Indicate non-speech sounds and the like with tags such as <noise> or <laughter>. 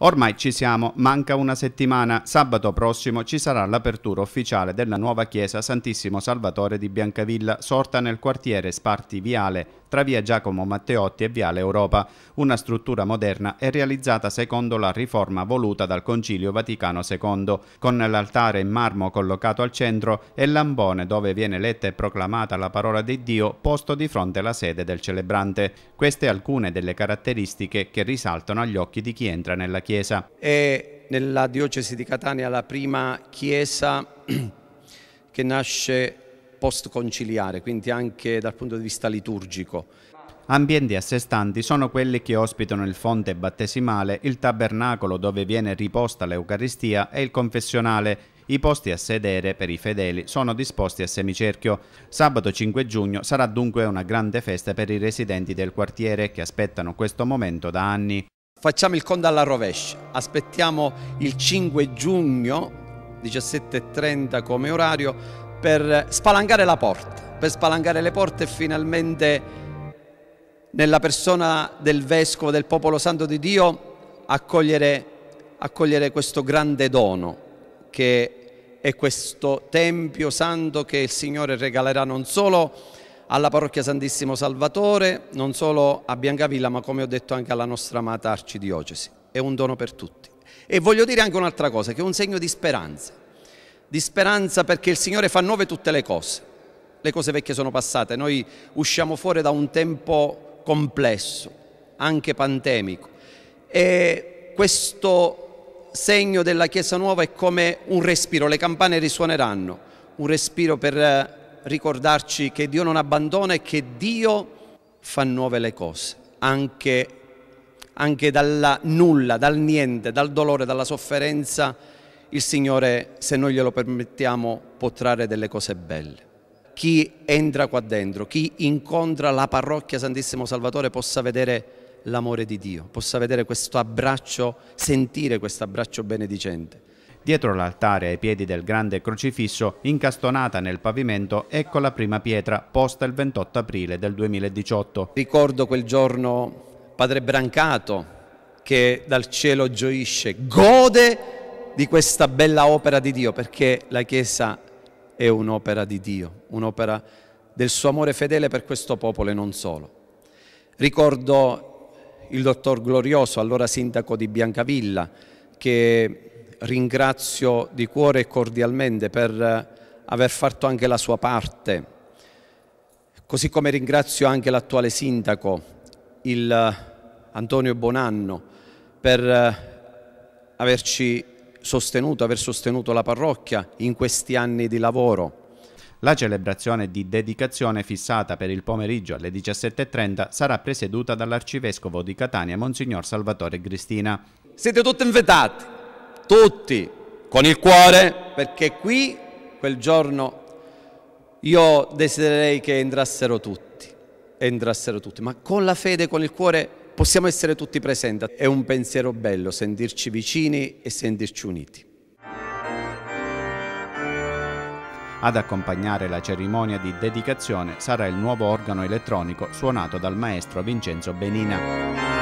Ormai ci siamo, manca una settimana. Sabato prossimo ci sarà l'apertura ufficiale della nuova chiesa Santissimo Salvatore di Biancavilla, sorta nel quartiere Sparti Viale, tra via Giacomo Matteotti e Viale Europa. Una struttura moderna e realizzata secondo la riforma voluta dal Concilio Vaticano II, con l'altare in marmo collocato al centro e l'ambone dove viene letta e proclamata la parola di Dio posto di fronte alla sede del celebrante. Queste alcune delle caratteristiche che risaltano agli occhi di chi entra nella chiesa Chiesa. È nella diocesi di Catania la prima chiesa <clears throat> che nasce post-conciliare, quindi anche dal punto di vista liturgico. Ambienti a sé stanti sono quelli che ospitano il fonte battesimale, il tabernacolo dove viene riposta l'Eucaristia e il confessionale. I posti a sedere per i fedeli sono disposti a semicerchio. Sabato 5 giugno sarà dunque una grande festa per i residenti del quartiere che aspettano questo momento da anni. Facciamo il conto alla rovescia, aspettiamo il 5 giugno, 17.30 come orario, per spalancare la porta, per spalancare le porte e finalmente nella persona del Vescovo, del popolo santo di Dio, accogliere, accogliere questo grande dono che è questo Tempio santo che il Signore regalerà non solo alla parrocchia Santissimo Salvatore, non solo a Biancavilla ma come ho detto anche alla nostra amata arcidiocesi. È un dono per tutti. E voglio dire anche un'altra cosa, che è un segno di speranza. Di speranza perché il Signore fa nuove tutte le cose. Le cose vecchie sono passate, noi usciamo fuori da un tempo complesso, anche pandemico. E questo segno della Chiesa Nuova è come un respiro, le campane risuoneranno, un respiro per eh, ricordarci che Dio non abbandona e che Dio fa nuove le cose, anche, anche dalla nulla, dal niente, dal dolore, dalla sofferenza, il Signore, se noi glielo permettiamo, può trarre delle cose belle. Chi entra qua dentro, chi incontra la parrocchia Santissimo Salvatore possa vedere l'amore di Dio, possa vedere questo abbraccio, sentire questo abbraccio benedicente. Dietro l'altare ai piedi del grande crocifisso, incastonata nel pavimento, ecco la prima pietra posta il 28 aprile del 2018. Ricordo quel giorno Padre Brancato che dal cielo gioisce, gode di questa bella opera di Dio, perché la Chiesa è un'opera di Dio, un'opera del suo amore fedele per questo popolo e non solo. Ricordo il dottor Glorioso, allora sindaco di Biancavilla, che ringrazio di cuore e cordialmente per eh, aver fatto anche la sua parte, così come ringrazio anche l'attuale sindaco, il eh, Antonio Bonanno, per eh, averci sostenuto, aver sostenuto la parrocchia in questi anni di lavoro. La celebrazione di dedicazione fissata per il pomeriggio alle 17.30 sarà presieduta dall'arcivescovo di Catania, Monsignor Salvatore Cristina. Siete tutti invitati! tutti con il cuore, perché qui quel giorno io desidererei che entrassero tutti, entrassero tutti, ma con la fede, con il cuore possiamo essere tutti presenti. È un pensiero bello sentirci vicini e sentirci uniti. Ad accompagnare la cerimonia di dedicazione sarà il nuovo organo elettronico suonato dal maestro Vincenzo Benina.